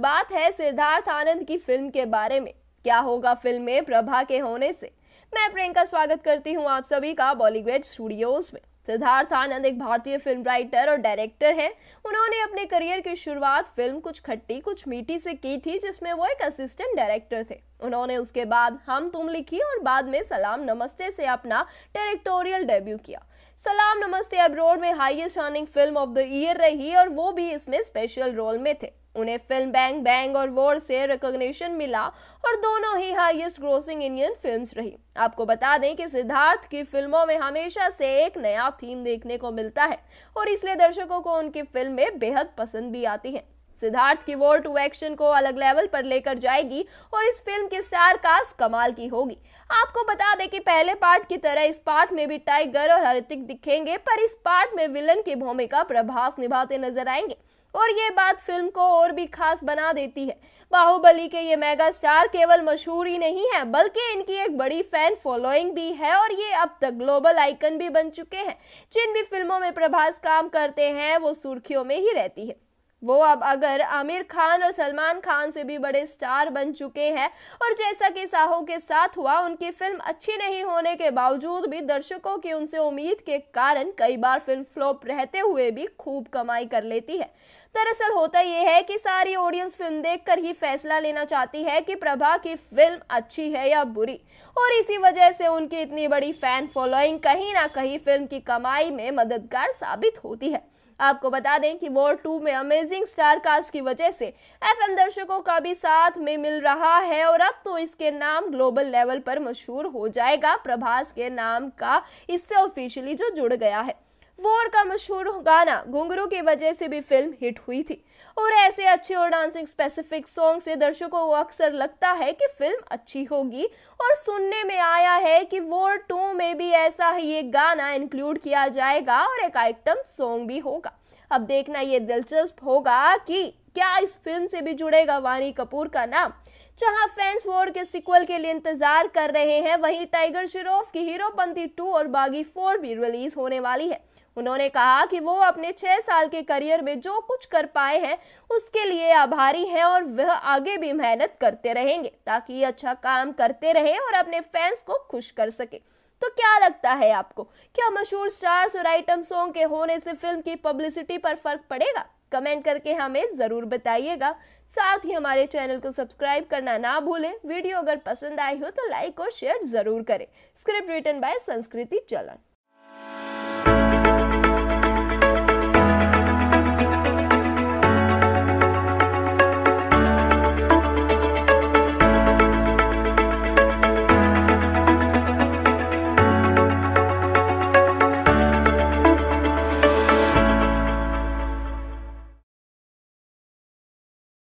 बात है सिद्धार्थ आनंद की फिल्म के बारे में क्या होगा फिल्म में प्रभा के होने से मैं प्रियंका स्वागत करती हूं आप सभी का बॉलीवुड स्टूडियोज में सिद्धार्थ आनंद एक भारतीय फिल्म राइटर और डायरेक्टर हैं उन्होंने अपने करियर की शुरुआत फिल्म कुछ खट्टी कुछ मीठी से की थी जिसमें वो एक असिस्टेंट डायरेक्टर थे उन्होंने उसके बाद हम तुम लिखी और बाद में सलाम नमस्ते से अपना डायरेक्टोरियल डेब्यू किया सलाम नमस्ते अब्रोड में highest earning film of the year रही और वो भी इसमें स्पेशल रोल में थे उन्हें फिल्म बैंग बैंग और वॉर से रिकॉग्निशन मिला और दोनों ही हाईएस्ट ग्रोसिंग इंडियन फिल्म्स रही आपको बता दें कि सिद्धार्थ की फिल्मों में हमेशा से एक नया थीम देखने को मिलता है और इसलिए दर्शकों को उनकी फिल्में बेहद पसंद भी आती हैं सिद्धार्थ की वोर टू एक्शन को अलग लेवल पर लेकर जाएगी और इस फिल्म की स्टार कास्ट कमाल की होगी आपको बता दें कि पहले पार्ट की तरह इस पार्ट में भी टाइगर और हृतिक दिखेंगे पर इस पार्ट में विलन की भूमिका प्रभास निभाते नजर आएंगे और ये बात फिल्म को और भी खास बना देती है बाहुबली के ये मेगा स्टार केवल मशहूर ही नहीं है बल्कि इनकी एक बड़ी फैन फॉलोइंग भी है और ये अब तक ग्लोबल आइकन भी बन चुके हैं जिन भी फिल्मों में प्रभास काम करते हैं वो सुर्खियों में ही रहती है वो अब अगर आमिर खान और सलमान खान से भी बड़े स्टार बन चुके हैं और जैसा कि साहू के साथ हुआ उनकी फिल्म अच्छी नहीं होने के बावजूद भी दर्शकों की उनसे उम्मीद के कारण कई बार फिल्म फ्लॉप रहते हुए भी खूब कमाई कर लेती है दरअसल होता यह है कि सारी ऑडियंस फिल्म देखकर ही फैसला लेना चाहती है कि प्रभा की फिल्म अच्छी है या बुरी और इसी वजह से उनकी इतनी बड़ी फैन फॉलोइंग कहीं ना कहीं फिल्म की कमाई में मददगार साबित होती है आपको बता दें कि वॉर टू में अमेजिंग स्टार कास्ट की वजह से एफएम दर्शकों का भी साथ में मिल रहा है और अब तो इसके नाम ग्लोबल लेवल पर मशहूर हो जाएगा प्रभास के नाम का इससे ऑफिशियली जो जुड़ गया है वोर का मशहूर गाना घुंगरू की वजह से भी फिल्म हिट हुई थी और ऐसे अच्छे और डांसिंग स्पेसिफिक सॉन्ग से दर्शकों को अक्सर लगता है कि फिल्म अच्छी होगी और सुनने में आया है कि वोर टू में भी ऐसा ही एक गाना इंक्लूड किया जाएगा और एक आइटम सॉन्ग भी होगा अब देखना ये दिलचस्प होगा कि क्या इस फिल्म से भी जुड़ेगा वानी कपूर का नाम जहां फैंस वॉर के सिक्वल के लिए इंतजार कर रहे हैं वहीं टाइगर श्रॉफ की हीरोपंथी टू और बागी फोर भी रिलीज होने वाली है उन्होंने कहा कि वो अपने छह साल के करियर में जो कुछ कर पाए हैं उसके लिए आभारी हैं और वह आगे भी मेहनत करते रहेंगे ताकि अच्छा काम करते रहे और अपने फैंस को खुश कर सके तो क्या लगता है आपको क्या मशहूर स्टार्स और आइटम सॉन्ग के होने से फिल्म की पब्लिसिटी पर फर्क पड़ेगा कमेंट करके हमें ज़रूर बताइएगा साथ ही हमारे चैनल को सब्सक्राइब करना ना भूलें वीडियो अगर पसंद आई हो तो लाइक और शेयर जरूर करें स्क्रिप्ट रिटर्न बाय संस्कृति चलन